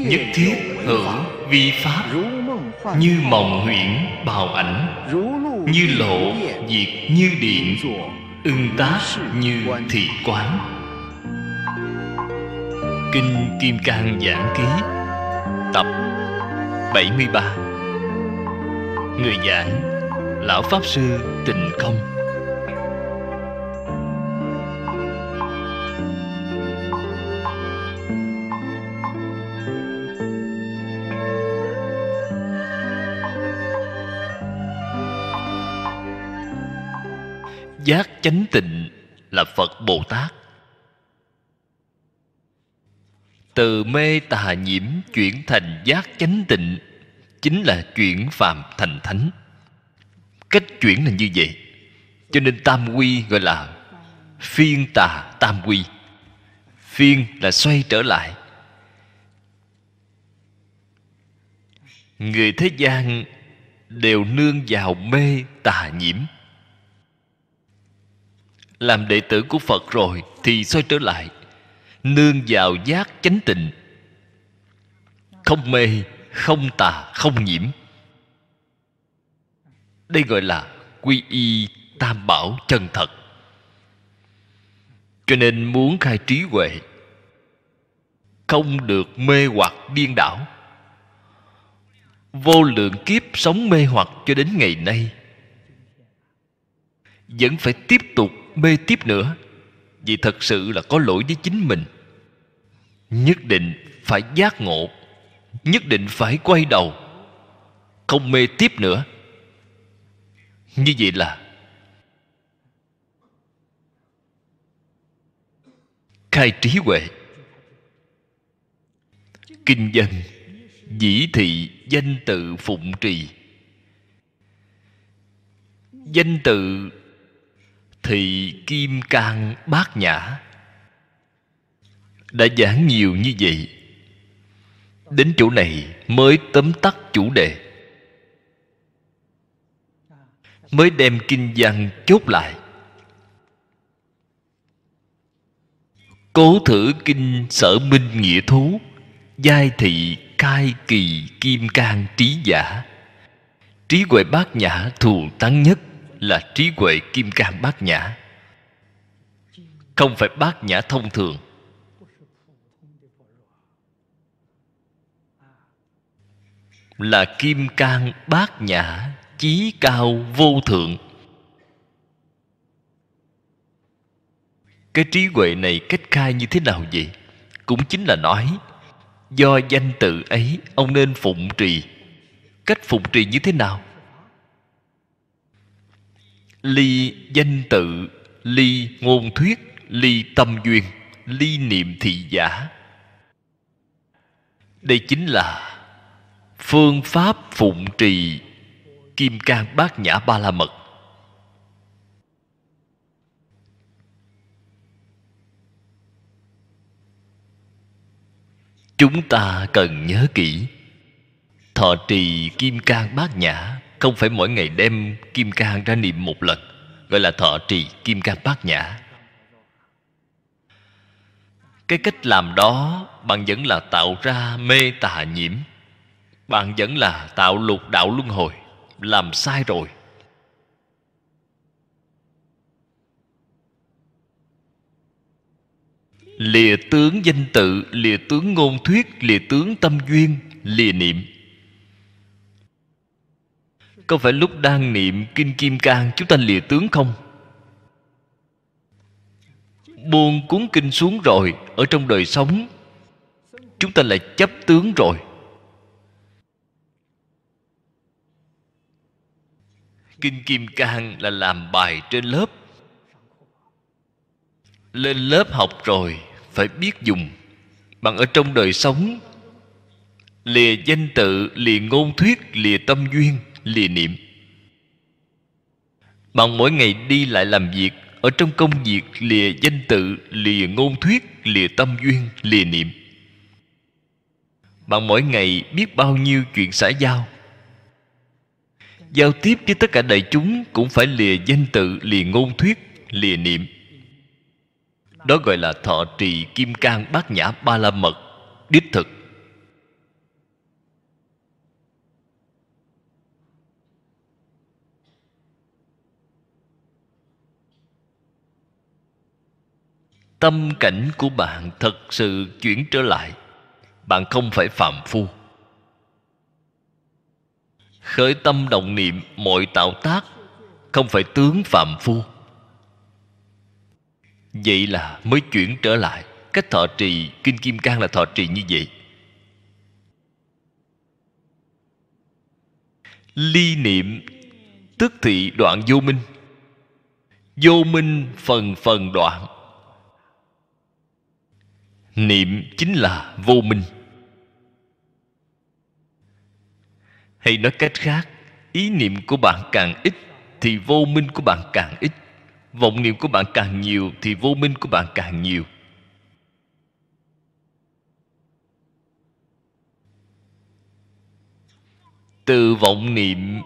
nhất thiết hữu vi pháp như mộng huyễn bào ảnh như lộ diệt như điện ưng tác như thị quán kinh kim cang giảng ký tập 73 người giảng lão pháp sư tịnh công chánh tịnh là phật bồ tát từ mê tà nhiễm chuyển thành giác chánh tịnh chính là chuyển phàm thành thánh cách chuyển là như vậy cho nên tam quy gọi là phiên tà tam quy phiên là xoay trở lại người thế gian đều nương vào mê tà nhiễm làm đệ tử của phật rồi thì xoay trở lại nương vào giác chánh tịnh không mê không tà không nhiễm đây gọi là quy y tam bảo chân thật cho nên muốn khai trí huệ không được mê hoặc điên đảo vô lượng kiếp sống mê hoặc cho đến ngày nay vẫn phải tiếp tục mê tiếp nữa vì thật sự là có lỗi với chính mình nhất định phải giác ngộ nhất định phải quay đầu không mê tiếp nữa như vậy là khai trí huệ kinh dân, dĩ thị danh tự phụng trì danh tự thì kim cang bát nhã đã giảng nhiều như vậy đến chỗ này mới tóm tắt chủ đề mới đem kinh văn chốt lại cố thử kinh sở minh nghĩa thú giai thị cai kỳ kim cang trí giả trí huệ bát nhã thù tán nhất là trí huệ kim cang bát nhã không phải bát nhã thông thường là kim cang bát nhã chí cao vô thượng cái trí huệ này cách khai như thế nào vậy cũng chính là nói do danh tự ấy ông nên phụng trì cách phụng trì như thế nào ly danh tự ly ngôn thuyết ly tâm duyên ly niệm thị giả đây chính là phương pháp phụng trì kim cang bát nhã ba la mật chúng ta cần nhớ kỹ thọ trì kim cang bát nhã không phải mỗi ngày đem Kim Cang ra niệm một lần Gọi là thọ trì Kim Cang Bát Nhã Cái cách làm đó Bạn vẫn là tạo ra mê tà nhiễm Bạn vẫn là tạo lục đạo luân hồi Làm sai rồi lìa tướng danh tự lìa tướng ngôn thuyết lìa tướng tâm duyên lìa niệm có phải lúc đang niệm Kinh Kim Cang Chúng ta lìa tướng không Buông cuốn kinh xuống rồi Ở trong đời sống Chúng ta lại chấp tướng rồi Kinh Kim Cang là làm bài trên lớp Lên lớp học rồi Phải biết dùng Bằng ở trong đời sống Lìa danh tự, lìa ngôn thuyết, lìa tâm duyên lìa niệm bằng mỗi ngày đi lại làm việc ở trong công việc lìa danh tự lìa ngôn thuyết lìa tâm duyên lìa niệm bạn mỗi ngày biết bao nhiêu chuyện xã giao giao tiếp với tất cả đại chúng cũng phải lìa danh tự lìa ngôn thuyết lìa niệm đó gọi là thọ trì kim cang bát nhã ba la mật đích thực tâm cảnh của bạn thật sự chuyển trở lại bạn không phải phạm phu khởi tâm động niệm mọi tạo tác không phải tướng phạm phu vậy là mới chuyển trở lại cách thọ trì kinh kim cang là thọ trì như vậy ly niệm tức thị đoạn vô minh vô minh phần phần đoạn niệm chính là vô minh hay nói cách khác ý niệm của bạn càng ít thì vô minh của bạn càng ít vọng niệm của bạn càng nhiều thì vô minh của bạn càng nhiều từ vọng niệm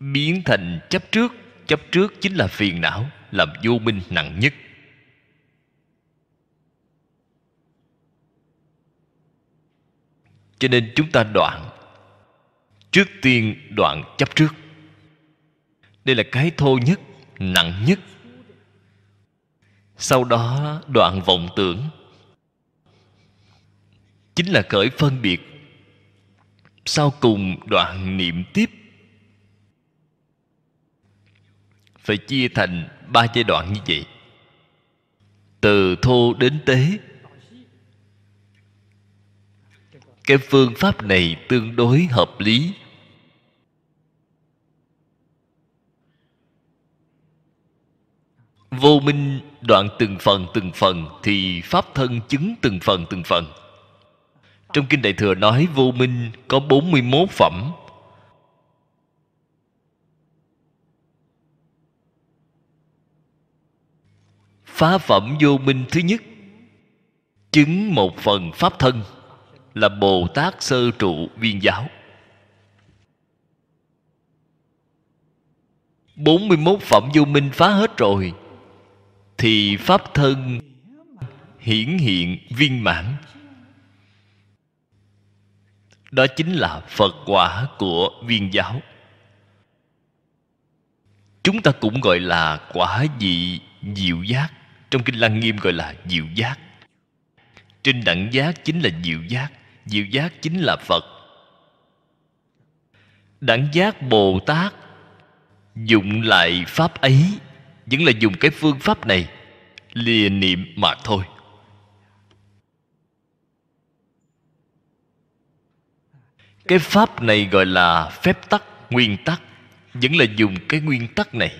biến thành chấp trước chấp trước chính là phiền não làm vô minh nặng nhất cho nên chúng ta đoạn trước tiên đoạn chấp trước đây là cái thô nhất nặng nhất sau đó đoạn vọng tưởng chính là cởi phân biệt sau cùng đoạn niệm tiếp phải chia thành ba giai đoạn như vậy từ thô đến tế cái phương pháp này tương đối hợp lý vô minh đoạn từng phần từng phần thì pháp thân chứng từng phần từng phần trong kinh đại thừa nói vô minh có 41 phẩm phá phẩm vô minh thứ nhất chứng một phần pháp thân là bồ tát sơ trụ viên giáo 41 phẩm vô minh phá hết rồi Thì Pháp thân hiển hiện viên mãn Đó chính là Phật quả của viên giáo Chúng ta cũng gọi là quả dị diệu giác Trong Kinh Lăng Nghiêm gọi là diệu giác Trên đẳng giác chính là diệu giác diệu giác chính là phật đẳng giác bồ tát dụng lại pháp ấy vẫn là dùng cái phương pháp này lìa niệm mà thôi cái pháp này gọi là phép tắc nguyên tắc vẫn là dùng cái nguyên tắc này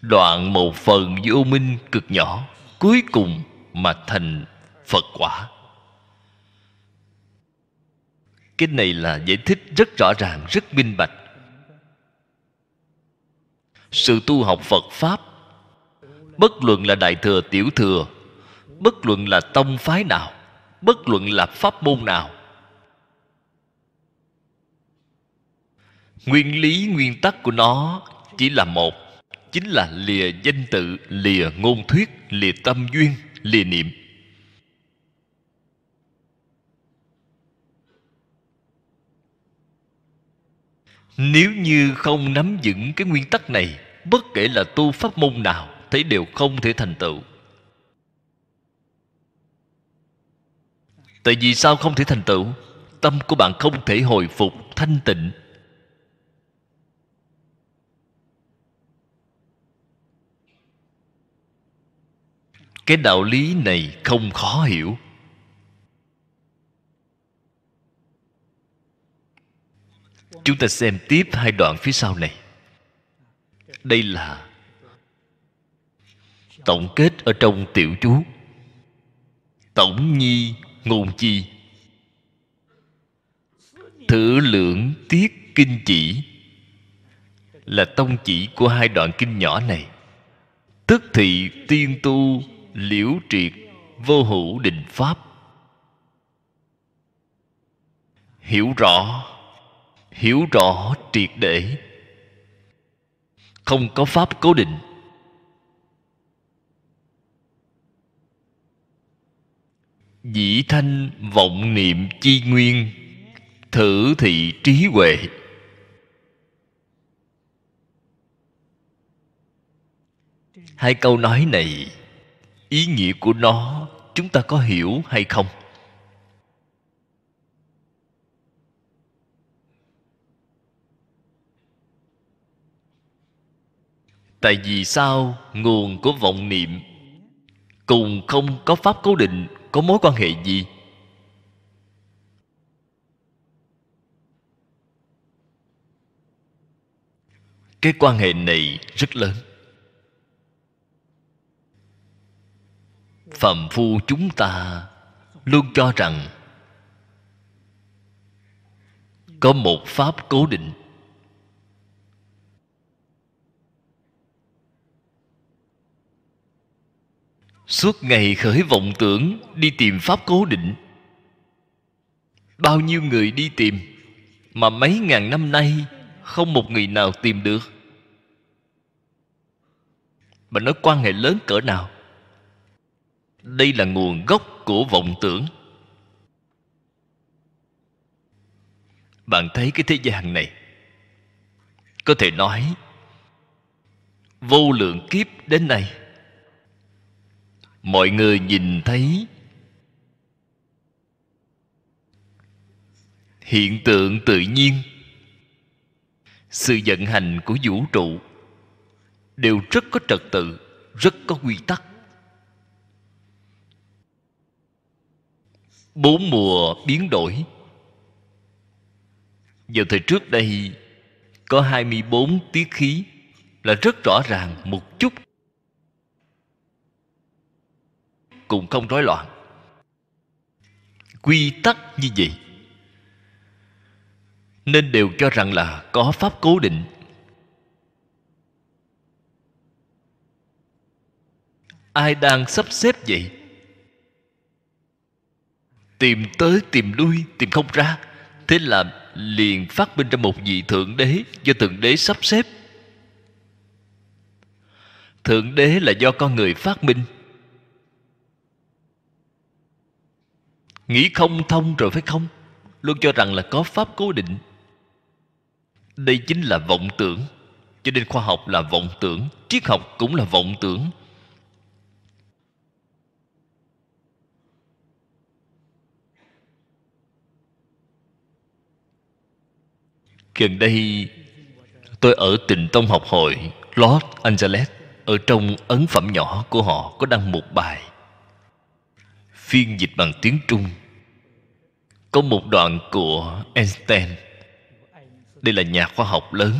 đoạn một phần vô minh cực nhỏ cuối cùng mà thành phật quả cái này là giải thích rất rõ ràng rất minh bạch sự tu học phật pháp bất luận là đại thừa tiểu thừa bất luận là tông phái nào bất luận là pháp môn nào nguyên lý nguyên tắc của nó chỉ là một chính là lìa danh tự lìa ngôn thuyết lìa tâm duyên lìa niệm nếu như không nắm vững cái nguyên tắc này bất kể là tu pháp môn nào thấy đều không thể thành tựu tại vì sao không thể thành tựu tâm của bạn không thể hồi phục thanh tịnh cái đạo lý này không khó hiểu chúng ta xem tiếp hai đoạn phía sau này đây là tổng kết ở trong tiểu chú tổng nhi ngôn chi thử lượng tiết kinh chỉ là tông chỉ của hai đoạn kinh nhỏ này tức thị tiên tu liễu triệt vô hữu định pháp hiểu rõ hiểu rõ triệt để không có pháp cố định dĩ thanh vọng niệm chi nguyên thử thị trí huệ hai câu nói này ý nghĩa của nó chúng ta có hiểu hay không tại vì sao nguồn của vọng niệm cùng không có pháp cố định có mối quan hệ gì cái quan hệ này rất lớn phàm phu chúng ta luôn cho rằng có một pháp cố định suốt ngày khởi vọng tưởng đi tìm pháp cố định bao nhiêu người đi tìm mà mấy ngàn năm nay không một người nào tìm được mà nó quan hệ lớn cỡ nào đây là nguồn gốc của vọng tưởng bạn thấy cái thế gian này có thể nói vô lượng kiếp đến nay mọi người nhìn thấy hiện tượng tự nhiên sự vận hành của vũ trụ đều rất có trật tự rất có quy tắc bốn mùa biến đổi vào thời trước đây có 24 tiết khí là rất rõ ràng một chút cùng không rối loạn quy tắc như vậy nên đều cho rằng là có pháp cố định ai đang sắp xếp vậy tìm tới tìm lui tìm không ra thế là liền phát minh ra một vị thượng đế do thượng đế sắp xếp thượng đế là do con người phát minh nghĩ không thông rồi phải không luôn cho rằng là có pháp cố định đây chính là vọng tưởng cho nên khoa học là vọng tưởng triết học cũng là vọng tưởng gần đây tôi ở tịnh tông học hội los angeles ở trong ấn phẩm nhỏ của họ có đăng một bài phiên dịch bằng tiếng trung có một đoạn của einstein đây là nhà khoa học lớn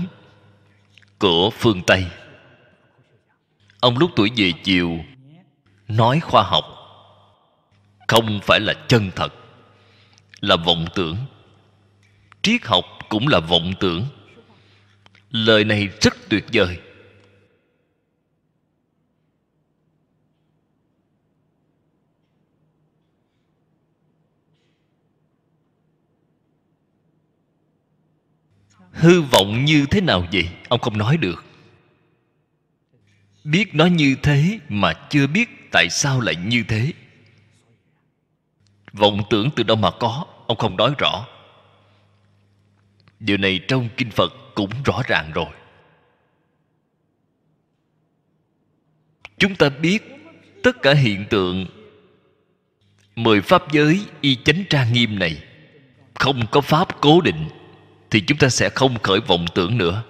của phương tây ông lúc tuổi về chiều nói khoa học không phải là chân thật là vọng tưởng triết học cũng là vọng tưởng lời này rất tuyệt vời hư vọng như thế nào vậy ông không nói được biết nó như thế mà chưa biết tại sao lại như thế vọng tưởng từ đâu mà có ông không nói rõ điều này trong kinh phật cũng rõ ràng rồi chúng ta biết tất cả hiện tượng mười pháp giới y chánh trang nghiêm này không có pháp cố định thì chúng ta sẽ không khởi vọng tưởng nữa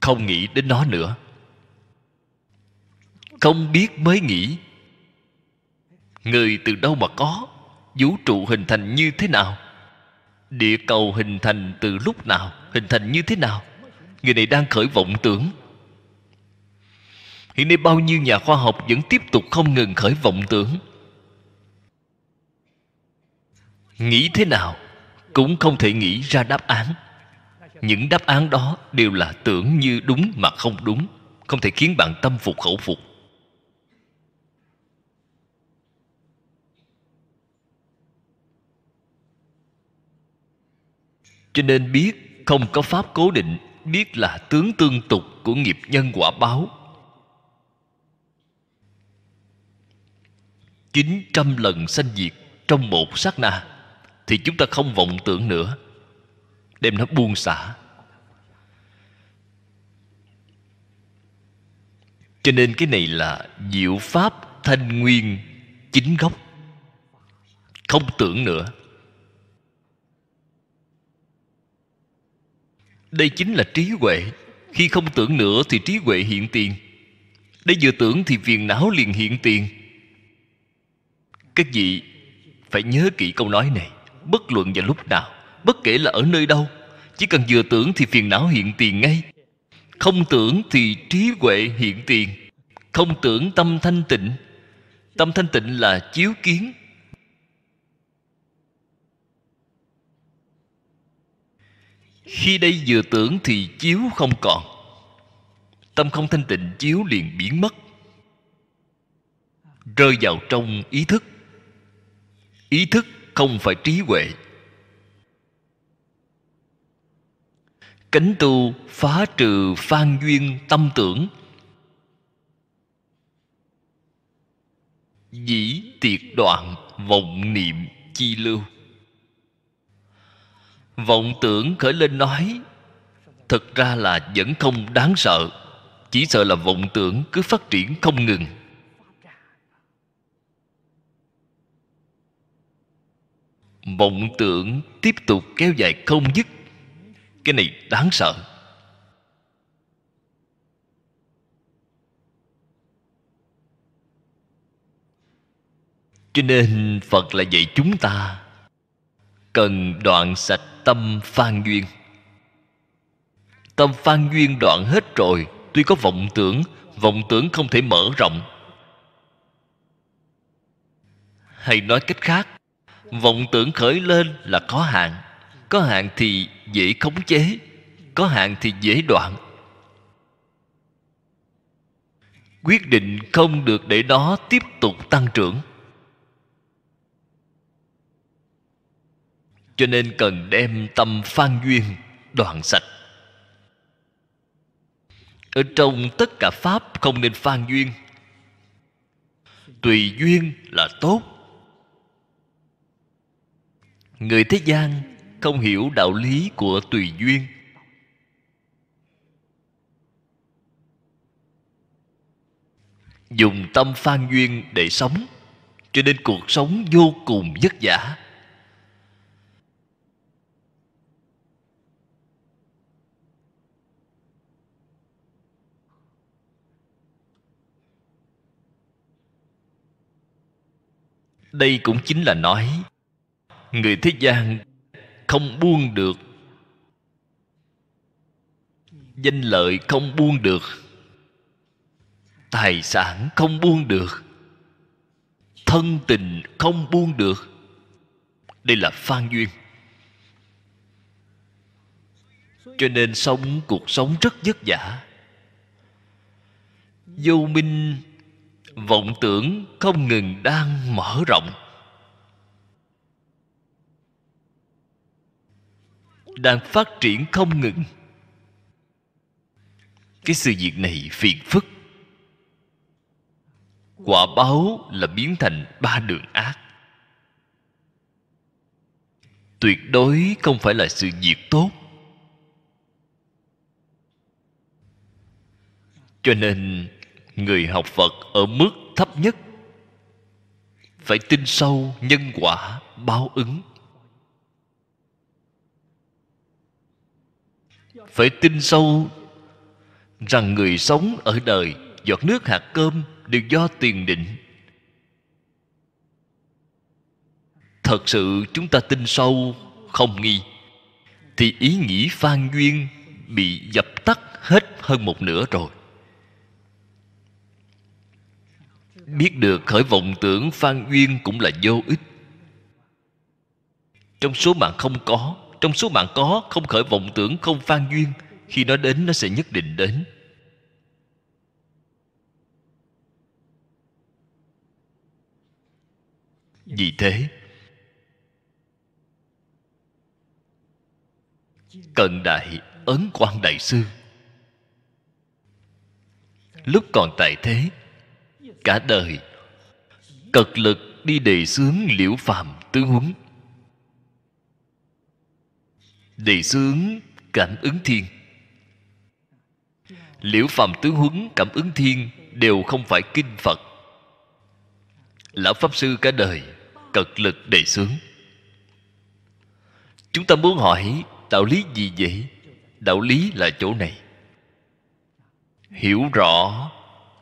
không nghĩ đến nó nữa không biết mới nghĩ người từ đâu mà có vũ trụ hình thành như thế nào địa cầu hình thành từ lúc nào hình thành như thế nào người này đang khởi vọng tưởng hiện nay bao nhiêu nhà khoa học vẫn tiếp tục không ngừng khởi vọng tưởng nghĩ thế nào cũng không thể nghĩ ra đáp án những đáp án đó đều là tưởng như đúng mà không đúng không thể khiến bạn tâm phục khẩu phục cho nên biết không có pháp cố định biết là tướng tương tục của nghiệp nhân quả báo 900 lần sanh diệt trong một sát na thì chúng ta không vọng tưởng nữa đem nó buông xả cho nên cái này là diệu pháp thanh nguyên chính gốc không tưởng nữa đây chính là trí huệ khi không tưởng nữa thì trí huệ hiện tiền để vừa tưởng thì phiền não liền hiện tiền các vị phải nhớ kỹ câu nói này bất luận vào lúc nào bất kể là ở nơi đâu chỉ cần vừa tưởng thì phiền não hiện tiền ngay không tưởng thì trí huệ hiện tiền không tưởng tâm thanh tịnh tâm thanh tịnh là chiếu kiến khi đây vừa tưởng thì chiếu không còn tâm không thanh tịnh chiếu liền biến mất rơi vào trong ý thức ý thức không phải trí huệ cánh tu phá trừ phan duyên tâm tưởng dĩ tiệt đoạn vọng niệm chi lưu vọng tưởng khởi lên nói thật ra là vẫn không đáng sợ chỉ sợ là vọng tưởng cứ phát triển không ngừng mộng tưởng tiếp tục kéo dài không dứt cái này đáng sợ cho nên phật là dạy chúng ta cần đoạn sạch tâm phan duyên tâm phan duyên đoạn hết rồi tuy có vọng tưởng vọng tưởng không thể mở rộng hay nói cách khác vọng tưởng khởi lên là có hạn có hạn thì dễ khống chế có hạn thì dễ đoạn quyết định không được để nó tiếp tục tăng trưởng cho nên cần đem tâm phan duyên đoạn sạch ở trong tất cả pháp không nên phan duyên tùy duyên là tốt người thế gian không hiểu đạo lý của tùy duyên dùng tâm phan duyên để sống cho nên cuộc sống vô cùng vất vả đây cũng chính là nói người thế gian không buông được danh lợi không buông được tài sản không buông được thân tình không buông được đây là phan duyên cho nên sống cuộc sống rất vất vả vô minh vọng tưởng không ngừng đang mở rộng đang phát triển không ngừng cái sự việc này phiền phức quả báo là biến thành ba đường ác tuyệt đối không phải là sự việc tốt cho nên người học phật ở mức thấp nhất phải tin sâu nhân quả báo ứng phải tin sâu rằng người sống ở đời giọt nước hạt cơm đều do tiền định thật sự chúng ta tin sâu không nghi thì ý nghĩ phan duyên bị dập tắt hết hơn một nửa rồi biết được khởi vọng tưởng phan duyên cũng là vô ích trong số mạng không có trong số bạn có không khởi vọng tưởng không phan duyên khi nó đến nó sẽ nhất định đến vì thế cần đại ấn quan đại sư lúc còn tại thế cả đời cật lực đi đề xướng liễu phàm tứ huấn đề xướng cảm ứng thiên liễu phàm tướng huấn cảm ứng thiên đều không phải kinh phật lão pháp sư cả đời cật lực đề xướng chúng ta muốn hỏi đạo lý gì vậy đạo lý là chỗ này hiểu rõ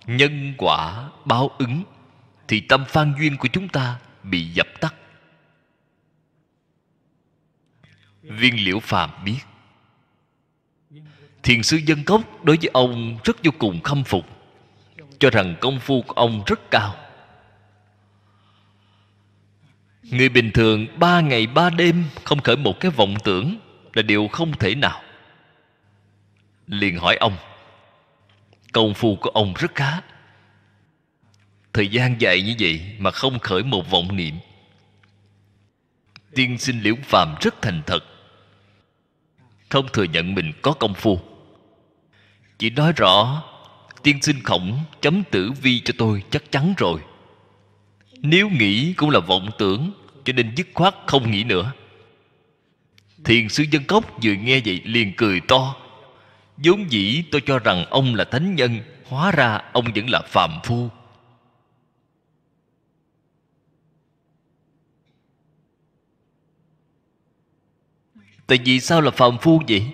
nhân quả báo ứng thì tâm phan duyên của chúng ta bị dập tắt viên liễu phàm biết thiền sư dân cốc đối với ông rất vô cùng khâm phục cho rằng công phu của ông rất cao người bình thường ba ngày ba đêm không khởi một cái vọng tưởng là điều không thể nào liền hỏi ông công phu của ông rất khá thời gian dài như vậy mà không khởi một vọng niệm tiên sinh liễu phàm rất thành thật không thừa nhận mình có công phu chỉ nói rõ tiên sinh khổng chấm tử vi cho tôi chắc chắn rồi nếu nghĩ cũng là vọng tưởng cho nên dứt khoát không nghĩ nữa thiền sư dân cốc vừa nghe vậy liền cười to vốn dĩ tôi cho rằng ông là thánh nhân hóa ra ông vẫn là phàm phu tại vì sao là phàm phu vậy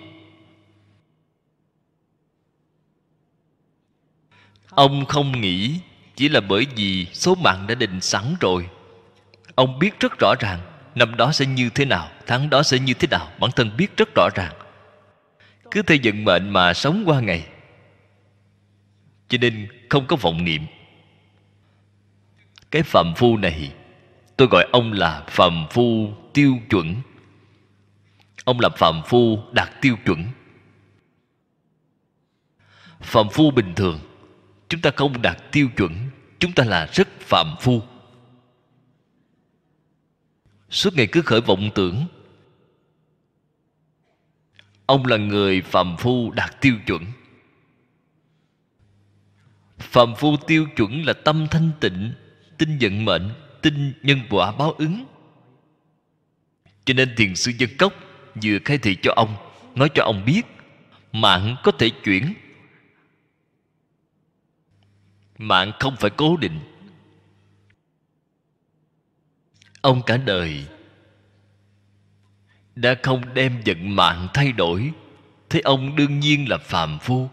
ông không nghĩ chỉ là bởi vì số mạng đã định sẵn rồi ông biết rất rõ ràng năm đó sẽ như thế nào tháng đó sẽ như thế nào bản thân biết rất rõ ràng cứ theo vận mệnh mà sống qua ngày cho nên không có vọng niệm cái phàm phu này tôi gọi ông là phàm phu tiêu chuẩn ông làm phạm phu đạt tiêu chuẩn phạm phu bình thường chúng ta không đạt tiêu chuẩn chúng ta là rất phạm phu suốt ngày cứ khởi vọng tưởng ông là người phạm phu đạt tiêu chuẩn phạm phu tiêu chuẩn là tâm thanh tịnh tin vận mệnh tin nhân quả báo ứng cho nên thiền sư dân cốc vừa khai thị cho ông nói cho ông biết mạng có thể chuyển mạng không phải cố định ông cả đời đã không đem vận mạng thay đổi thế ông đương nhiên là phàm phu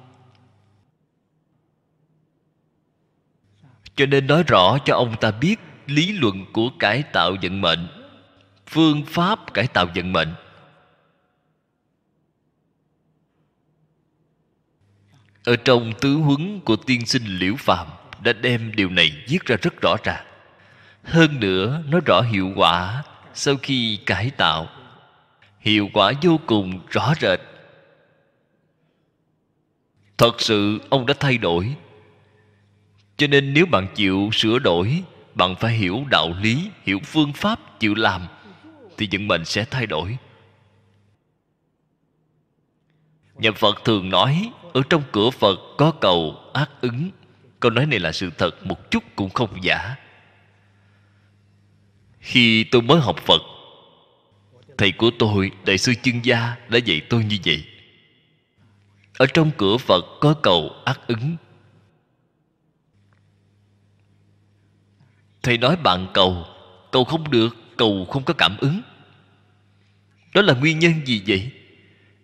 cho nên nói rõ cho ông ta biết lý luận của cải tạo vận mệnh phương pháp cải tạo vận mệnh ở trong tứ huấn của tiên sinh liễu phạm đã đem điều này viết ra rất rõ ràng hơn nữa nó rõ hiệu quả sau khi cải tạo hiệu quả vô cùng rõ rệt thật sự ông đã thay đổi cho nên nếu bạn chịu sửa đổi bạn phải hiểu đạo lý hiểu phương pháp chịu làm thì vận mệnh sẽ thay đổi nhà phật thường nói ở trong cửa phật có cầu ác ứng câu nói này là sự thật một chút cũng không giả khi tôi mới học phật thầy của tôi đại sư chân gia đã dạy tôi như vậy ở trong cửa phật có cầu ác ứng thầy nói bạn cầu cầu không được cầu không có cảm ứng đó là nguyên nhân gì vậy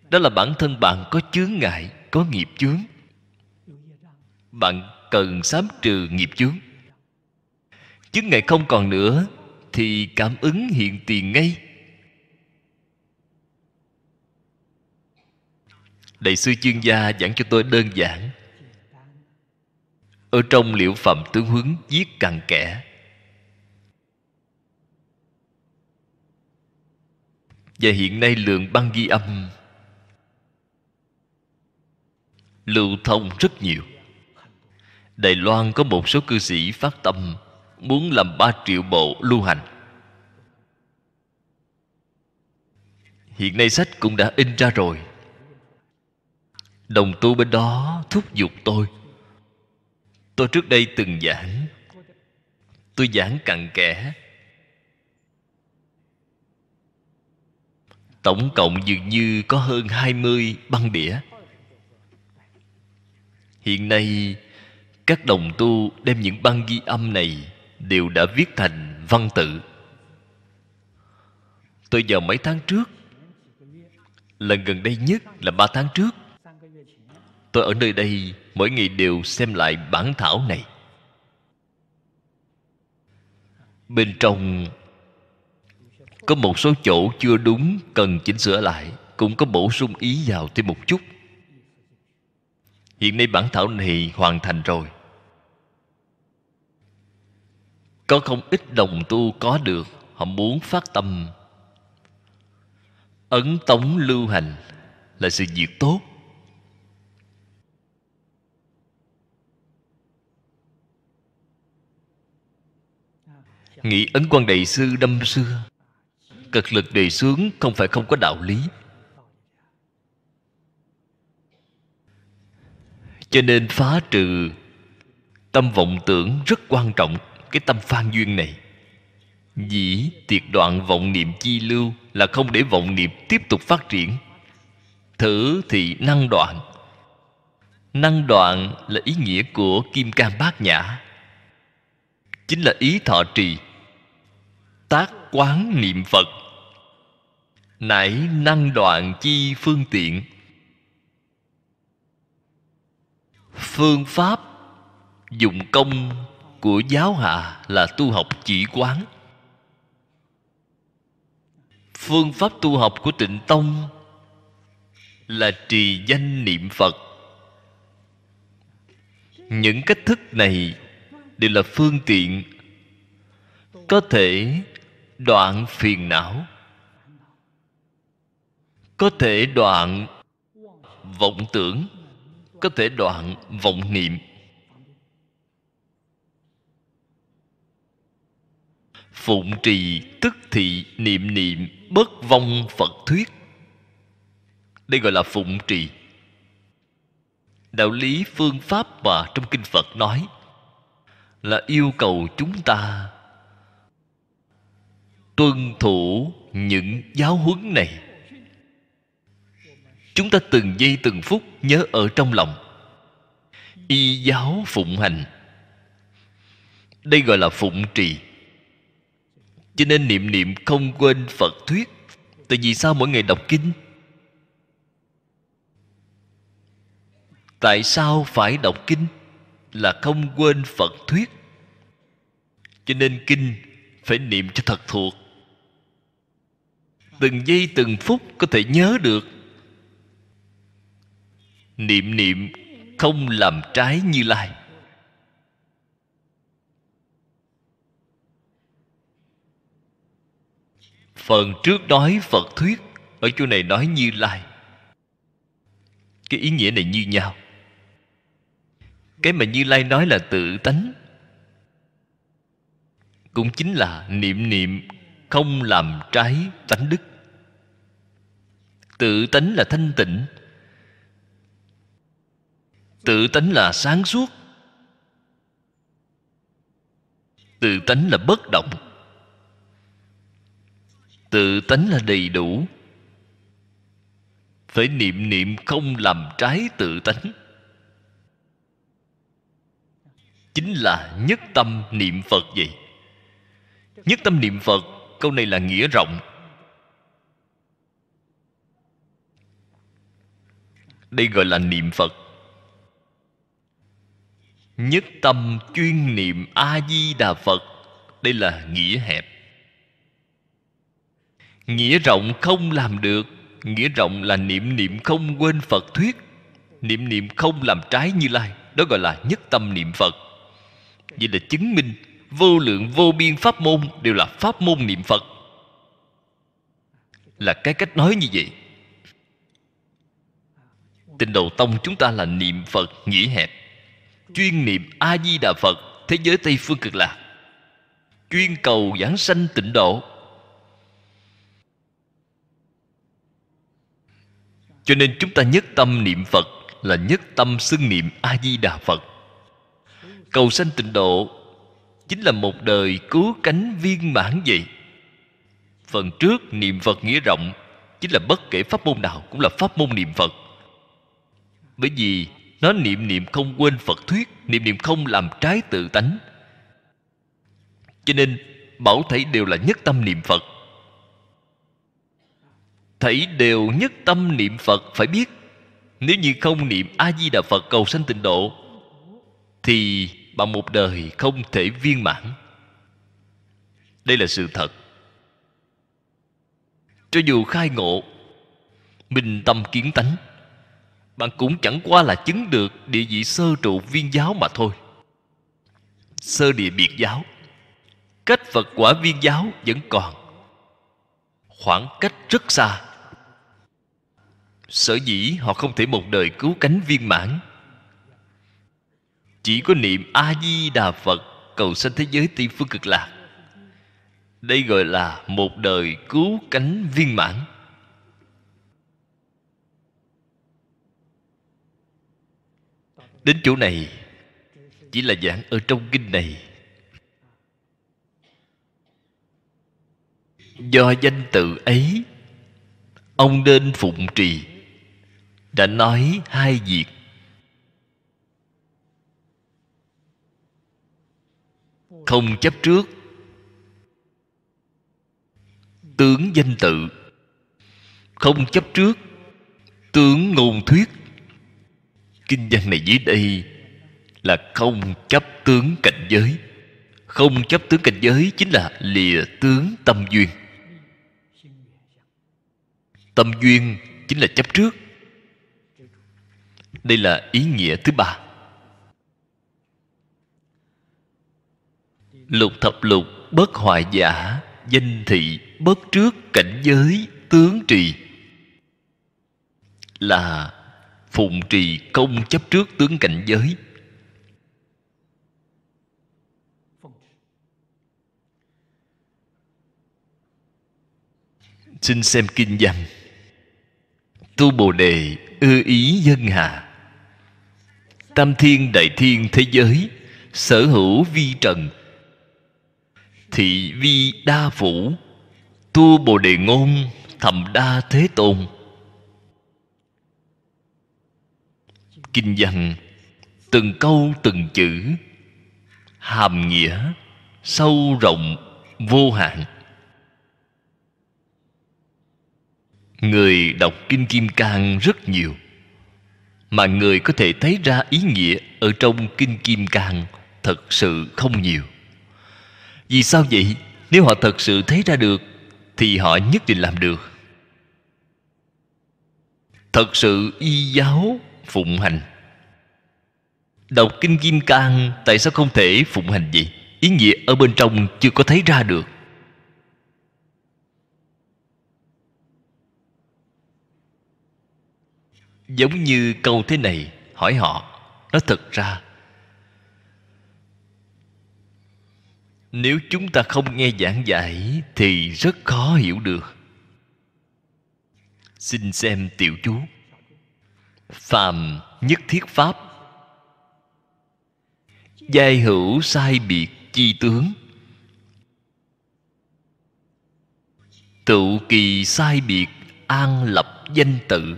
đó là bản thân bạn có chướng ngại có nghiệp chướng bạn cần sám trừ nghiệp chướng chướng ngại không còn nữa thì cảm ứng hiện tiền ngay đại sư chuyên gia giảng cho tôi đơn giản ở trong liệu phẩm tướng huấn giết cặn kẻ và hiện nay lượng băng ghi âm lưu thông rất nhiều đài loan có một số cư sĩ phát tâm muốn làm ba triệu bộ lưu hành hiện nay sách cũng đã in ra rồi đồng tu bên đó thúc giục tôi tôi trước đây từng giảng tôi giảng cặn kẽ tổng cộng dường như có hơn 20 băng đĩa hiện nay các đồng tu đem những băng ghi âm này đều đã viết thành văn tự tôi vào mấy tháng trước lần gần đây nhất là ba tháng trước tôi ở nơi đây mỗi ngày đều xem lại bản thảo này bên trong có một số chỗ chưa đúng cần chỉnh sửa lại cũng có bổ sung ý vào thêm một chút hiện nay bản thảo này hoàn thành rồi có không ít đồng tu có được họ muốn phát tâm ấn tống lưu hành là sự việc tốt nghĩ ấn quan đại sư đâm xưa cực lực đề xướng không phải không có đạo lý cho nên phá trừ tâm vọng tưởng rất quan trọng cái tâm phan duyên này dĩ tiệt đoạn vọng niệm chi lưu là không để vọng niệm tiếp tục phát triển thử thì năng đoạn năng đoạn là ý nghĩa của kim cang bát nhã chính là ý thọ trì tác quán niệm phật nãy năng đoạn chi phương tiện phương pháp dụng công của giáo hạ là tu học chỉ quán phương pháp tu học của tịnh tông là trì danh niệm phật những cách thức này đều là phương tiện có thể đoạn phiền não có thể đoạn vọng tưởng có thể đoạn vọng niệm phụng trì tức thị niệm niệm bất vong phật thuyết đây gọi là phụng trì đạo lý phương pháp mà trong kinh phật nói là yêu cầu chúng ta tuân thủ những giáo huấn này chúng ta từng giây từng phút nhớ ở trong lòng y giáo phụng hành đây gọi là phụng trì cho nên niệm niệm không quên phật thuyết tại vì sao mỗi ngày đọc kinh tại sao phải đọc kinh là không quên phật thuyết cho nên kinh phải niệm cho thật thuộc từng giây từng phút có thể nhớ được niệm niệm không làm trái như lai phần trước nói phật thuyết ở chỗ này nói như lai cái ý nghĩa này như nhau cái mà như lai nói là tự tánh cũng chính là niệm niệm không làm trái tánh đức tự tánh là thanh tịnh tự tánh là sáng suốt tự tánh là bất động tự tánh là đầy đủ phải niệm niệm không làm trái tự tánh chính là nhất tâm niệm phật vậy nhất tâm niệm phật câu này là nghĩa rộng đây gọi là niệm phật nhất tâm chuyên niệm a di đà phật đây là nghĩa hẹp nghĩa rộng không làm được nghĩa rộng là niệm niệm không quên phật thuyết niệm niệm không làm trái như lai đó gọi là nhất tâm niệm phật vậy là chứng minh vô lượng vô biên pháp môn đều là pháp môn niệm phật là cái cách nói như vậy tình đầu tông chúng ta là niệm phật nghĩa hẹp chuyên niệm a di đà phật thế giới tây phương cực lạc chuyên cầu giảng sanh tịnh độ cho nên chúng ta nhất tâm niệm phật là nhất tâm xưng niệm a di đà phật cầu sanh tịnh độ chính là một đời cứu cánh viên mãn vậy phần trước niệm phật nghĩa rộng chính là bất kể pháp môn nào cũng là pháp môn niệm phật bởi vì nó niệm niệm không quên phật thuyết niệm niệm không làm trái tự tánh cho nên bảo thấy đều là nhất tâm niệm phật thấy đều nhất tâm niệm phật phải biết nếu như không niệm a di đà phật cầu sanh tịnh độ thì bằng một đời không thể viên mãn đây là sự thật cho dù khai ngộ minh tâm kiến tánh bạn cũng chẳng qua là chứng được địa vị sơ trụ viên giáo mà thôi sơ địa biệt giáo cách phật quả viên giáo vẫn còn khoảng cách rất xa sở dĩ họ không thể một đời cứu cánh viên mãn chỉ có niệm a di đà phật cầu sanh thế giới tây phương cực lạc đây gọi là một đời cứu cánh viên mãn đến chỗ này chỉ là giảng ở trong kinh này do danh tự ấy ông nên phụng trì đã nói hai việc không chấp trước tướng danh tự không chấp trước tướng ngôn thuyết kinh văn này dưới đây là không chấp tướng cảnh giới không chấp tướng cảnh giới chính là lìa tướng tâm duyên tâm duyên chính là chấp trước đây là ý nghĩa thứ ba lục thập lục bất hoại giả danh thị bất trước cảnh giới tướng trì là phụng trì công chấp trước tướng cảnh giới xin xem kinh văn tu bồ đề ư ý dân hạ tam thiên đại thiên thế giới sở hữu vi trần thị vi đa phủ tu bồ đề ngôn thầm đa thế tôn kinh văn từng câu từng chữ hàm nghĩa sâu rộng vô hạn người đọc kinh kim cang rất nhiều mà người có thể thấy ra ý nghĩa ở trong kinh kim cang thật sự không nhiều vì sao vậy nếu họ thật sự thấy ra được thì họ nhất định làm được thật sự y giáo phụng hành đọc kinh kim cang tại sao không thể phụng hành gì ý nghĩa ở bên trong chưa có thấy ra được giống như câu thế này hỏi họ nó thật ra nếu chúng ta không nghe giảng giải thì rất khó hiểu được xin xem tiểu chú phàm nhất thiết pháp giai hữu sai biệt chi tướng tự kỳ sai biệt an lập danh tự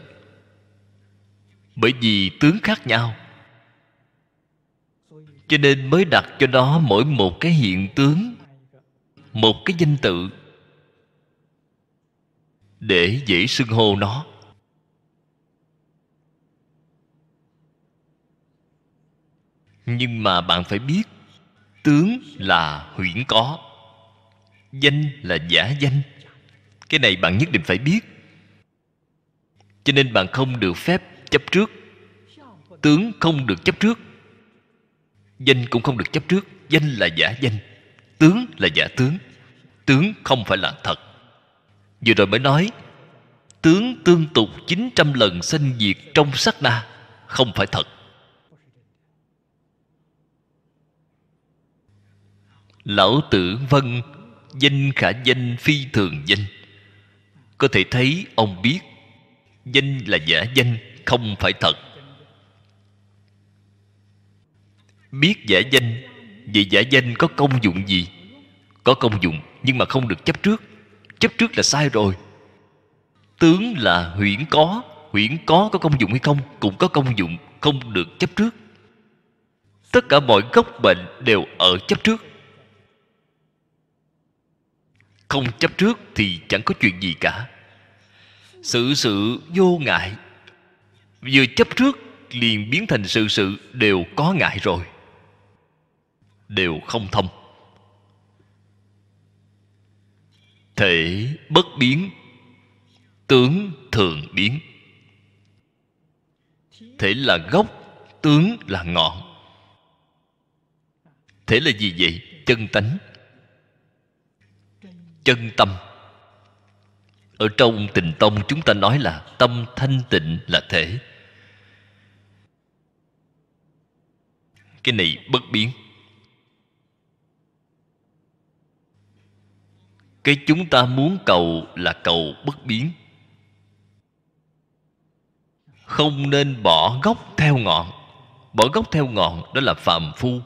bởi vì tướng khác nhau cho nên mới đặt cho nó mỗi một cái hiện tướng một cái danh tự để dễ xưng hô nó nhưng mà bạn phải biết tướng là huyễn có danh là giả danh cái này bạn nhất định phải biết cho nên bạn không được phép chấp trước tướng không được chấp trước danh cũng không được chấp trước danh là giả danh tướng là giả tướng tướng không phải là thật vừa rồi mới nói tướng tương tục 900 lần sanh diệt trong sát na không phải thật lão tử vân danh khả danh phi thường danh có thể thấy ông biết danh là giả danh không phải thật biết giả danh vì giả danh có công dụng gì có công dụng nhưng mà không được chấp trước chấp trước là sai rồi tướng là huyễn có huyễn có có công dụng hay không cũng có công dụng không được chấp trước tất cả mọi gốc bệnh đều ở chấp trước không chấp trước thì chẳng có chuyện gì cả sự sự vô ngại vừa chấp trước liền biến thành sự sự đều có ngại rồi đều không thông thể bất biến tướng thường biến thể là gốc tướng là ngọn thể là gì vậy chân tánh chân tâm ở trong tình tông chúng ta nói là tâm thanh tịnh là thể cái này bất biến cái chúng ta muốn cầu là cầu bất biến không nên bỏ gốc theo ngọn bỏ gốc theo ngọn đó là phạm phu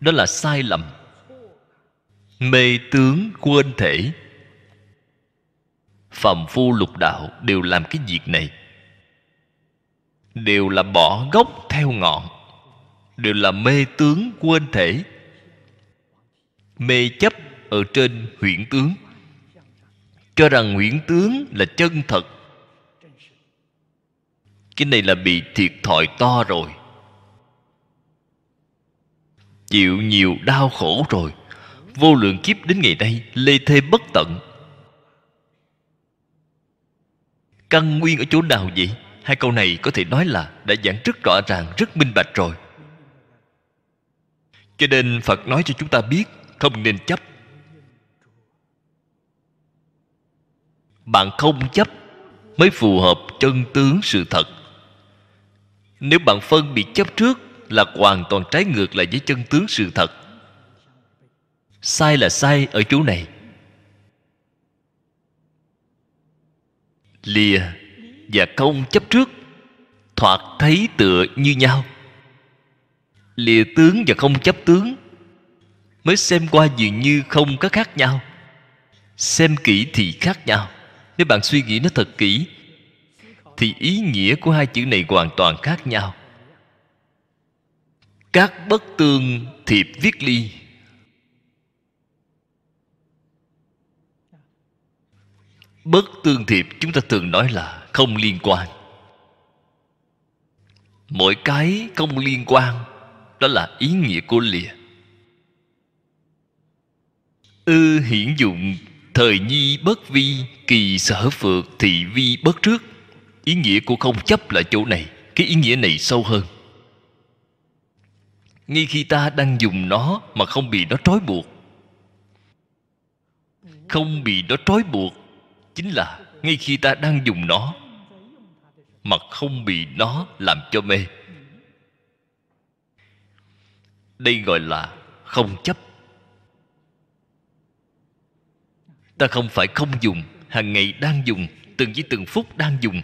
đó là sai lầm mê tướng quên thể phạm phu lục đạo đều làm cái việc này đều là bỏ gốc theo ngọn đều là mê tướng quên thể mê chấp ở trên huyễn tướng cho rằng huyễn tướng là chân thật cái này là bị thiệt thòi to rồi chịu nhiều đau khổ rồi vô lượng kiếp đến ngày nay lê thê bất tận căn nguyên ở chỗ nào vậy hai câu này có thể nói là đã giảng rất rõ ràng rất minh bạch rồi cho nên phật nói cho chúng ta biết không nên chấp bạn không chấp mới phù hợp chân tướng sự thật nếu bạn phân biệt chấp trước là hoàn toàn trái ngược lại với chân tướng sự thật sai là sai ở chỗ này lìa và không chấp trước thoạt thấy tựa như nhau lìa tướng và không chấp tướng mới xem qua dường như không có khác nhau xem kỹ thì khác nhau nếu bạn suy nghĩ nó thật kỹ thì ý nghĩa của hai chữ này hoàn toàn khác nhau các bất tương thiệp viết ly bất tương thiệp chúng ta thường nói là không liên quan mỗi cái không liên quan đó là ý nghĩa của lìa ư hiển dụng thời nhi bất vi kỳ sở phượt thị vi bất trước ý nghĩa của không chấp là chỗ này cái ý nghĩa này sâu hơn ngay khi ta đang dùng nó mà không bị nó trói buộc không bị nó trói buộc chính là ngay khi ta đang dùng nó mà không bị nó làm cho mê đây gọi là không chấp ta không phải không dùng hàng ngày đang dùng từng với từng phút đang dùng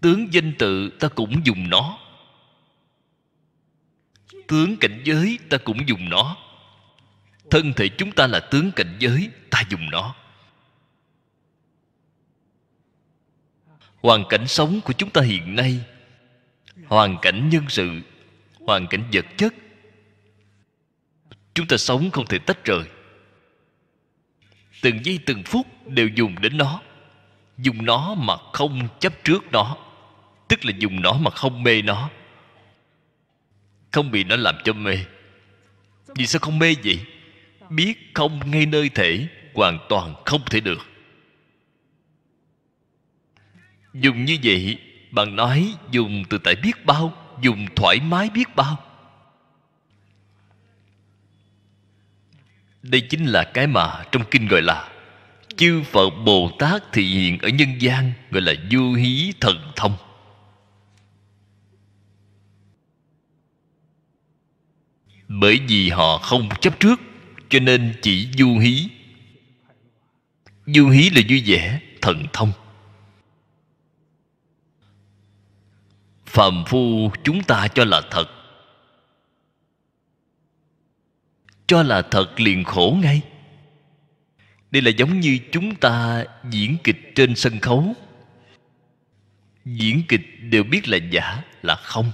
tướng danh tự ta cũng dùng nó tướng cảnh giới ta cũng dùng nó thân thể chúng ta là tướng cảnh giới ta dùng nó hoàn cảnh sống của chúng ta hiện nay hoàn cảnh nhân sự hoàn cảnh vật chất chúng ta sống không thể tách rời từng giây từng phút đều dùng đến nó dùng nó mà không chấp trước nó tức là dùng nó mà không mê nó không bị nó làm cho mê vì sao không mê vậy biết không ngay nơi thể hoàn toàn không thể được dùng như vậy bạn nói dùng từ tại biết bao dùng thoải mái biết bao đây chính là cái mà trong kinh gọi là chư phật bồ tát thị hiện ở nhân gian gọi là du hí thần thông bởi vì họ không chấp trước cho nên chỉ du hí du hí là vui vẻ thần thông phàm phu chúng ta cho là thật cho là thật liền khổ ngay đây là giống như chúng ta diễn kịch trên sân khấu diễn kịch đều biết là giả là không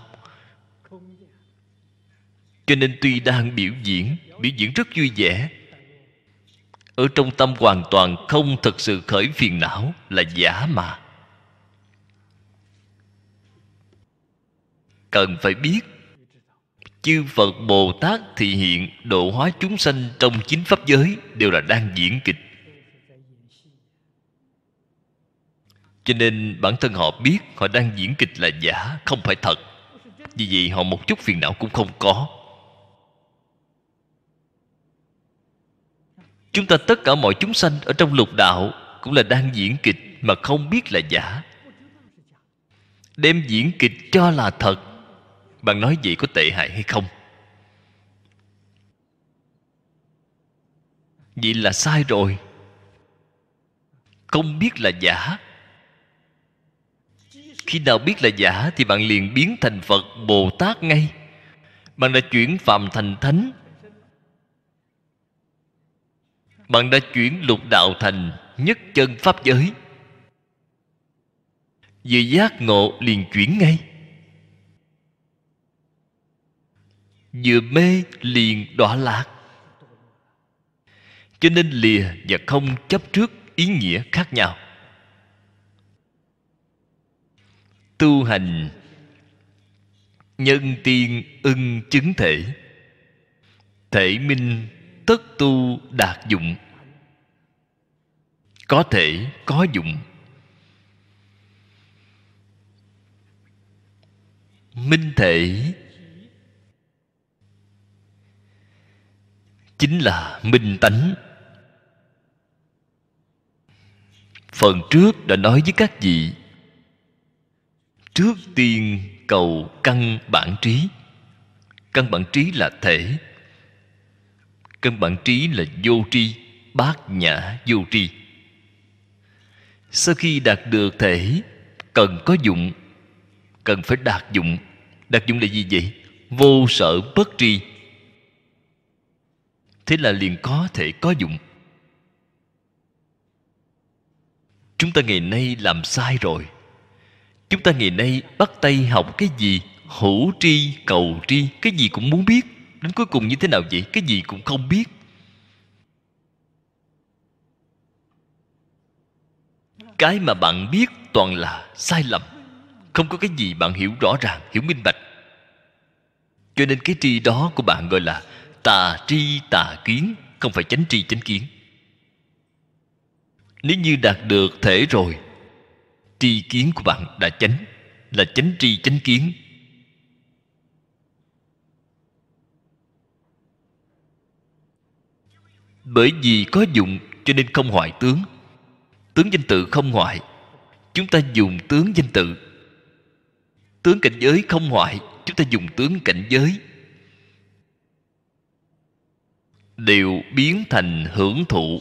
cho nên tuy đang biểu diễn biểu diễn rất vui vẻ ở trong tâm hoàn toàn không thật sự khởi phiền não là giả mà cần phải biết chư phật bồ tát thị hiện độ hóa chúng sanh trong chính pháp giới đều là đang diễn kịch cho nên bản thân họ biết họ đang diễn kịch là giả không phải thật vì vậy họ một chút phiền não cũng không có chúng ta tất cả mọi chúng sanh ở trong lục đạo cũng là đang diễn kịch mà không biết là giả đem diễn kịch cho là thật bạn nói vậy có tệ hại hay không vậy là sai rồi không biết là giả khi nào biết là giả thì bạn liền biến thành phật bồ tát ngay bạn đã chuyển phàm thành thánh bạn đã chuyển lục đạo thành nhất chân pháp giới vừa giác ngộ liền chuyển ngay vừa mê liền đọa lạc cho nên lìa và không chấp trước ý nghĩa khác nhau tu hành nhân tiên ưng chứng thể thể minh tất tu đạt dụng có thể có dụng minh thể chính là minh tánh phần trước đã nói với các vị trước tiên cầu căn bản trí căn bản trí là thể căn bản trí là vô tri bát nhã vô tri sau khi đạt được thể cần có dụng cần phải đạt dụng đạt dụng là gì vậy vô sở bất tri thế là liền có thể có dụng chúng ta ngày nay làm sai rồi chúng ta ngày nay bắt tay học cái gì hữu tri cầu tri cái gì cũng muốn biết đến cuối cùng như thế nào vậy cái gì cũng không biết cái mà bạn biết toàn là sai lầm không có cái gì bạn hiểu rõ ràng hiểu minh bạch cho nên cái tri đó của bạn gọi là tà tri tà kiến không phải chánh tri chánh kiến nếu như đạt được thể rồi tri kiến của bạn đã chánh là chánh tri chánh kiến bởi vì có dụng cho nên không hoại tướng tướng danh tự không hoại chúng ta dùng tướng danh tự tướng cảnh giới không hoại chúng ta dùng tướng cảnh giới đều biến thành hưởng thụ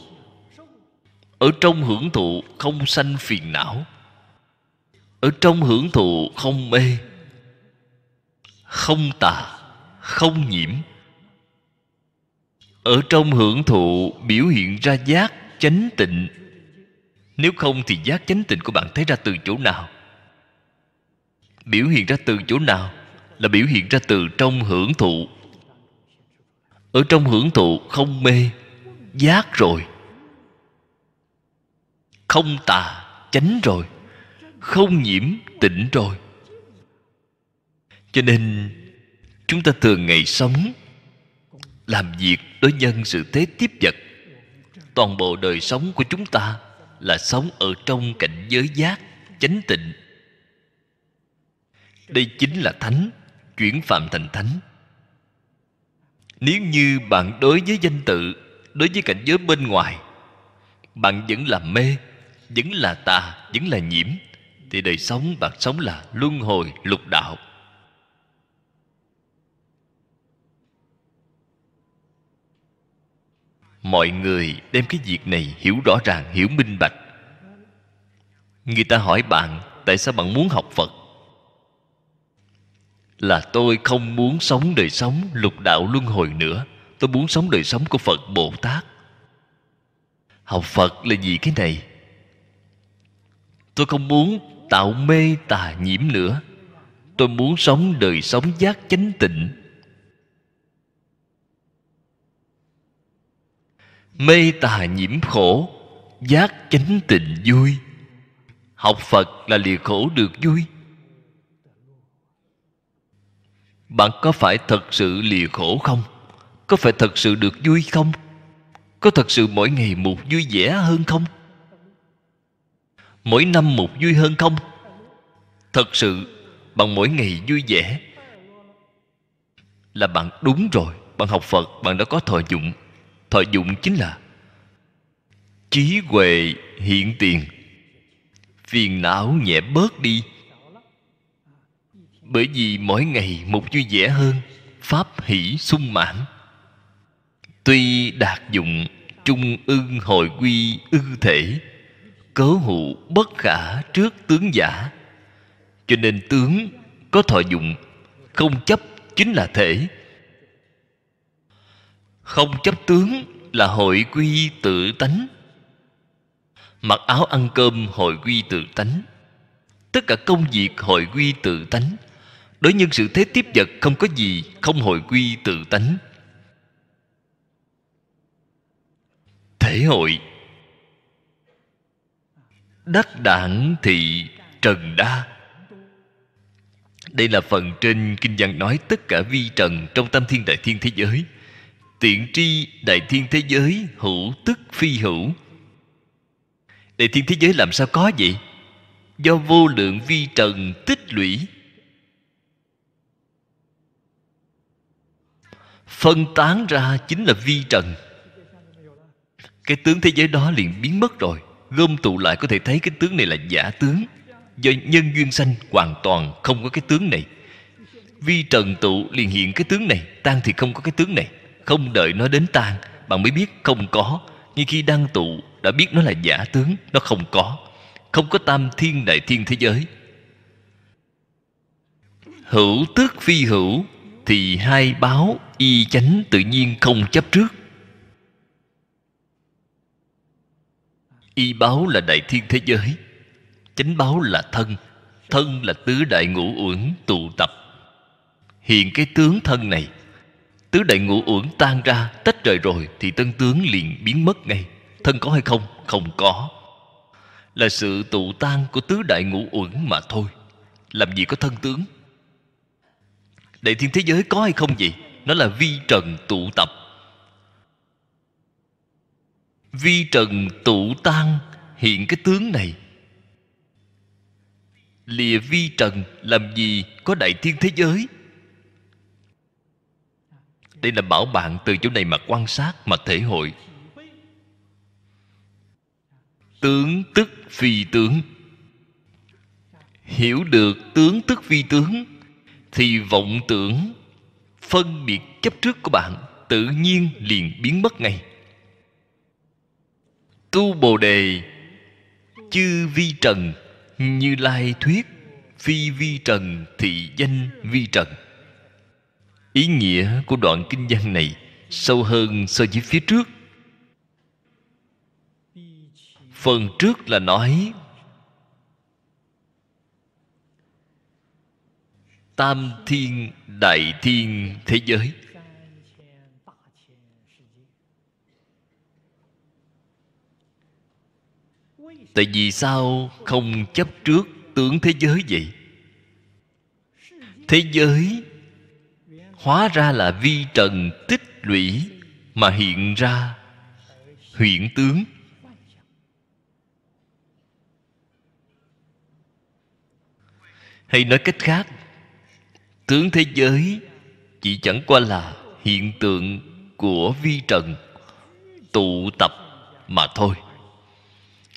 ở trong hưởng thụ không sanh phiền não ở trong hưởng thụ không mê không tà không nhiễm ở trong hưởng thụ biểu hiện ra giác chánh tịnh nếu không thì giác chánh tịnh của bạn thấy ra từ chỗ nào biểu hiện ra từ chỗ nào là biểu hiện ra từ trong hưởng thụ ở trong hưởng thụ không mê giác rồi không tà chánh rồi không nhiễm tỉnh rồi cho nên chúng ta thường ngày sống làm việc đối nhân sự thế tiếp vật toàn bộ đời sống của chúng ta là sống ở trong cảnh giới giác chánh tịnh đây chính là thánh chuyển phạm thành thánh nếu như bạn đối với danh tự đối với cảnh giới bên ngoài bạn vẫn là mê vẫn là tà vẫn là nhiễm thì đời sống bạn sống là luân hồi lục đạo mọi người đem cái việc này hiểu rõ ràng hiểu minh bạch người ta hỏi bạn tại sao bạn muốn học phật là tôi không muốn sống đời sống lục đạo luân hồi nữa tôi muốn sống đời sống của phật bồ tát học phật là gì cái này tôi không muốn tạo mê tà nhiễm nữa tôi muốn sống đời sống giác chánh tịnh mê tà nhiễm khổ giác chánh tịnh vui học phật là lìa khổ được vui bạn có phải thật sự lìa khổ không có phải thật sự được vui không có thật sự mỗi ngày một vui vẻ hơn không mỗi năm một vui hơn không thật sự bằng mỗi ngày vui vẻ là bạn đúng rồi bạn học phật bạn đã có thọ dụng thọ dụng chính là trí huệ hiện tiền phiền não nhẹ bớt đi bởi vì mỗi ngày một vui vẻ hơn pháp hỷ sung mãn tuy đạt dụng trung ưng hồi quy ư thể cớ hữu bất khả trước tướng giả cho nên tướng có thọ dụng không chấp chính là thể không chấp tướng là hội quy tự tánh mặc áo ăn cơm hội quy tự tánh tất cả công việc hội quy tự tánh đối nhân sự thế tiếp vật không có gì không hồi quy tự tánh thể hội đắc đảng thị trần đa đây là phần trên kinh văn nói tất cả vi trần trong tam thiên đại thiên thế giới tiện tri đại thiên thế giới hữu tức phi hữu đại thiên thế giới làm sao có vậy do vô lượng vi trần tích lũy phân tán ra chính là vi trần cái tướng thế giới đó liền biến mất rồi gom tụ lại có thể thấy cái tướng này là giả tướng do nhân duyên sanh hoàn toàn không có cái tướng này vi trần tụ liền hiện cái tướng này tan thì không có cái tướng này không đợi nó đến tan bạn mới biết không có nhưng khi đang tụ đã biết nó là giả tướng nó không có không có tam thiên đại thiên thế giới hữu tức phi hữu thì hai báo y chánh tự nhiên không chấp trước y báo là đại thiên thế giới chánh báo là thân thân là tứ đại ngũ uẩn tụ tập hiện cái tướng thân này tứ đại ngũ uẩn tan ra tách rời rồi thì tân tướng liền biến mất ngay thân có hay không không có là sự tụ tan của tứ đại ngũ uẩn mà thôi làm gì có thân tướng đại thiên thế giới có hay không vậy nó là vi trần tụ tập vi trần tụ tan hiện cái tướng này lìa vi trần làm gì có đại thiên thế giới đây là bảo bạn từ chỗ này mà quan sát mà thể hội tướng tức phi tướng hiểu được tướng tức phi tướng thì vọng tưởng phân biệt chấp trước của bạn tự nhiên liền biến mất ngay tu bồ đề chư vi trần như lai thuyết phi vi trần thị danh vi trần ý nghĩa của đoạn kinh văn này sâu hơn so với phía trước phần trước là nói tam thiên đại thiên thế giới tại vì sao không chấp trước tưởng thế giới vậy thế giới hóa ra là vi trần tích lũy mà hiện ra huyện tướng hay nói cách khác tướng thế giới chỉ chẳng qua là hiện tượng của vi trần tụ tập mà thôi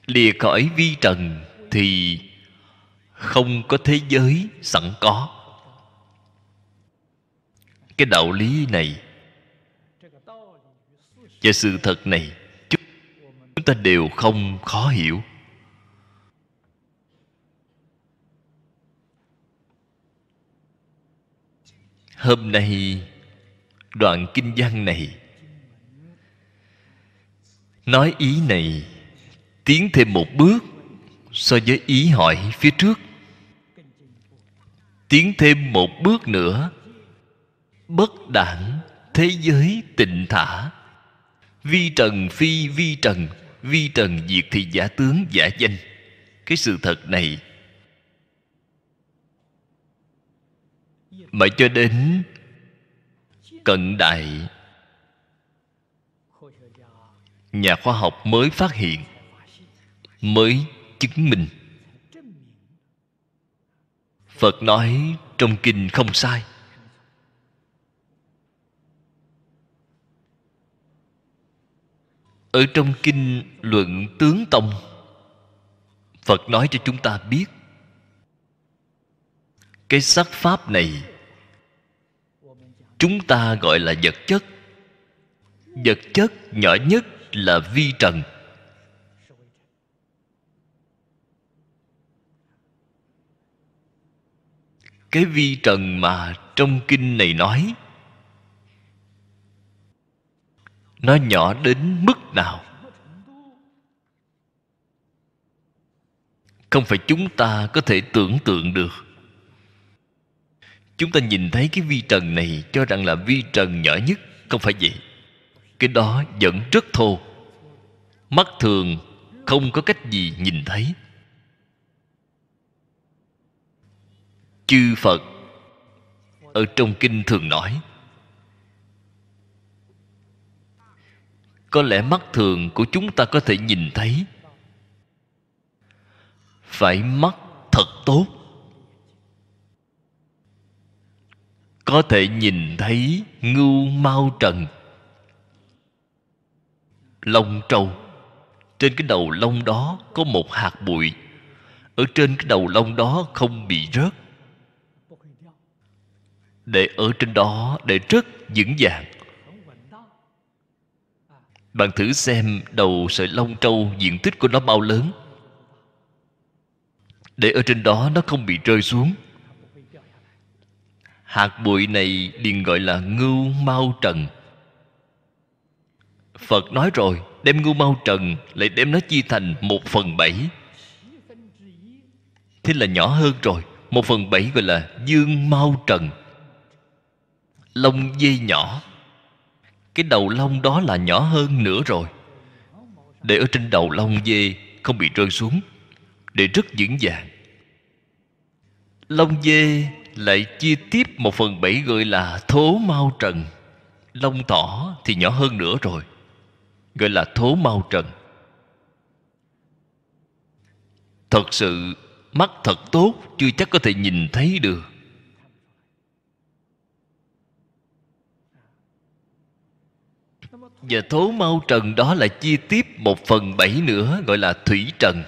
lìa khỏi vi trần thì không có thế giới sẵn có cái đạo lý này và sự thật này chúng ta đều không khó hiểu hôm nay đoạn kinh văn này nói ý này tiến thêm một bước so với ý hỏi phía trước tiến thêm một bước nữa bất đảng thế giới tịnh thả vi trần phi vi trần vi trần diệt thì giả tướng giả danh cái sự thật này mà cho đến cận đại nhà khoa học mới phát hiện mới chứng minh phật nói trong kinh không sai ở trong kinh luận tướng tông phật nói cho chúng ta biết cái sắc pháp này chúng ta gọi là vật chất vật chất nhỏ nhất là vi trần cái vi trần mà trong kinh này nói nó nhỏ đến mức nào không phải chúng ta có thể tưởng tượng được chúng ta nhìn thấy cái vi trần này cho rằng là vi trần nhỏ nhất không phải vậy cái đó vẫn rất thô mắt thường không có cách gì nhìn thấy chư phật ở trong kinh thường nói có lẽ mắt thường của chúng ta có thể nhìn thấy phải mắt thật tốt có thể nhìn thấy ngưu mao trần lông trâu trên cái đầu lông đó có một hạt bụi ở trên cái đầu lông đó không bị rớt để ở trên đó để rất vững vàng bạn thử xem đầu sợi lông trâu diện tích của nó bao lớn để ở trên đó nó không bị rơi xuống hạt bụi này liền gọi là ngưu mau trần phật nói rồi đem ngưu mau trần lại đem nó chia thành một phần bảy thế là nhỏ hơn rồi một phần bảy gọi là dương mau trần lông dê nhỏ cái đầu lông đó là nhỏ hơn nữa rồi để ở trên đầu lông dê không bị rơi xuống để rất vững vàng lông dê lại chia tiếp một phần bảy gọi là thố mau trần lông tỏ thì nhỏ hơn nữa rồi gọi là thố mau trần thật sự mắt thật tốt chưa chắc có thể nhìn thấy được và thố mau trần đó là chia tiếp một phần bảy nữa gọi là thủy trần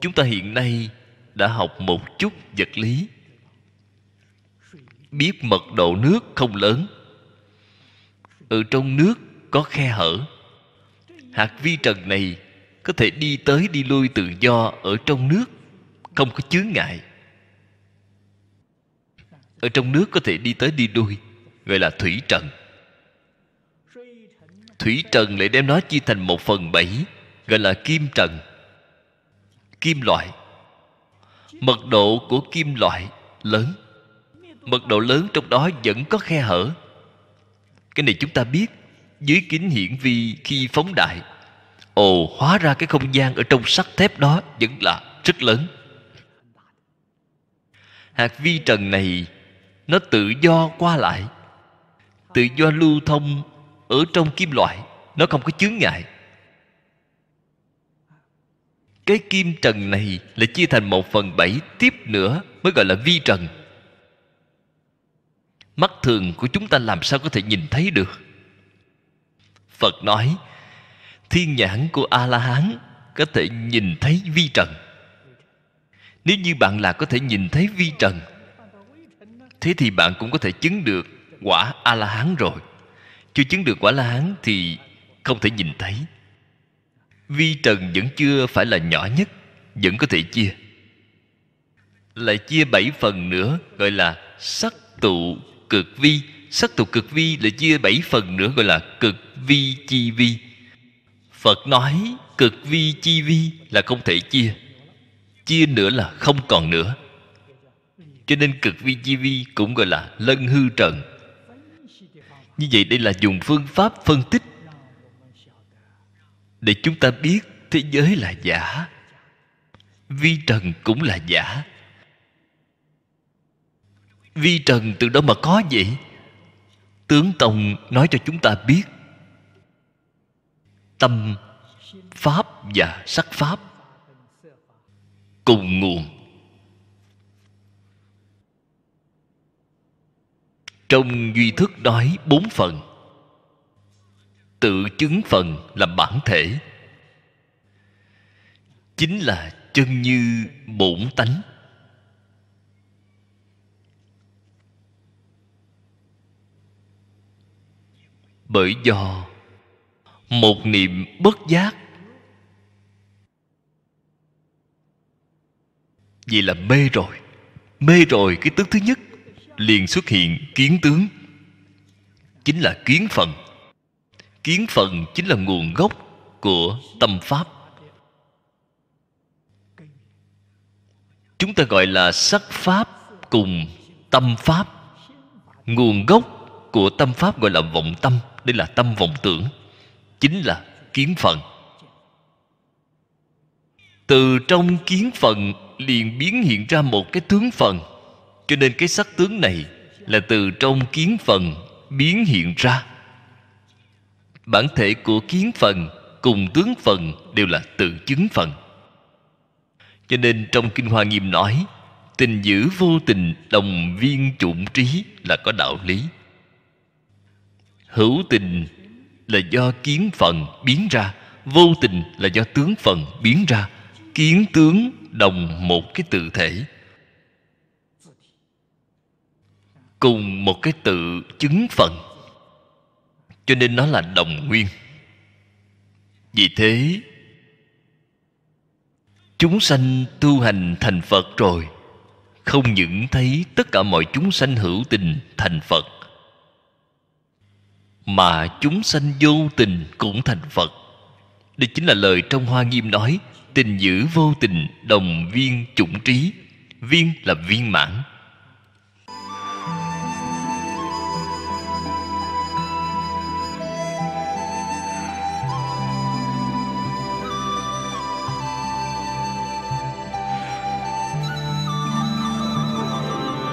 chúng ta hiện nay đã học một chút vật lý biết mật độ nước không lớn ở trong nước có khe hở hạt vi trần này có thể đi tới đi lui tự do ở trong nước không có chướng ngại ở trong nước có thể đi tới đi lui gọi là thủy trần thủy trần lại đem nó chia thành một phần bảy gọi là kim trần kim loại mật độ của kim loại lớn mật độ lớn trong đó vẫn có khe hở cái này chúng ta biết dưới kính hiển vi khi phóng đại ồ hóa ra cái không gian ở trong sắt thép đó vẫn là rất lớn hạt vi trần này nó tự do qua lại tự do lưu thông ở trong kim loại nó không có chướng ngại cái kim trần này là chia thành một phần bảy tiếp nữa mới gọi là vi trần mắt thường của chúng ta làm sao có thể nhìn thấy được phật nói thiên nhãn của a la hán có thể nhìn thấy vi trần nếu như bạn là có thể nhìn thấy vi trần thế thì bạn cũng có thể chứng được quả a la hán rồi chưa chứng được quả la hán thì không thể nhìn thấy vi trần vẫn chưa phải là nhỏ nhất vẫn có thể chia lại chia bảy phần nữa gọi là sắc tụ cực vi sắc tụ cực vi lại chia bảy phần nữa gọi là cực vi chi vi phật nói cực vi chi vi là không thể chia chia nữa là không còn nữa cho nên cực vi chi vi cũng gọi là lân hư trần như vậy đây là dùng phương pháp phân tích để chúng ta biết thế giới là giả vi trần cũng là giả vi trần từ đâu mà có vậy tướng tông nói cho chúng ta biết tâm pháp và sắc pháp cùng nguồn trong duy thức nói bốn phần tự chứng phần là bản thể chính là chân như bổn tánh bởi do một niệm bất giác vì là mê rồi mê rồi cái tướng thứ nhất liền xuất hiện kiến tướng chính là kiến phần kiến phần chính là nguồn gốc của tâm pháp chúng ta gọi là sắc pháp cùng tâm pháp nguồn gốc của tâm pháp gọi là vọng tâm đây là tâm vọng tưởng chính là kiến phần. từ trong kiến phần liền biến hiện ra một cái tướng phần cho nên cái sắc tướng này là từ trong kiến phần biến hiện ra bản thể của kiến phần cùng tướng phần đều là tự chứng phần cho nên trong kinh hoa nghiêm nói tình dữ vô tình đồng viên chủng trí là có đạo lý hữu tình là do kiến phần biến ra vô tình là do tướng phần biến ra kiến tướng đồng một cái tự thể cùng một cái tự chứng phần cho nên nó là đồng nguyên vì thế chúng sanh tu hành thành phật rồi không những thấy tất cả mọi chúng sanh hữu tình thành phật mà chúng sanh vô tình cũng thành phật đây chính là lời trong hoa nghiêm nói tình giữ vô tình đồng viên chủng trí viên là viên mãn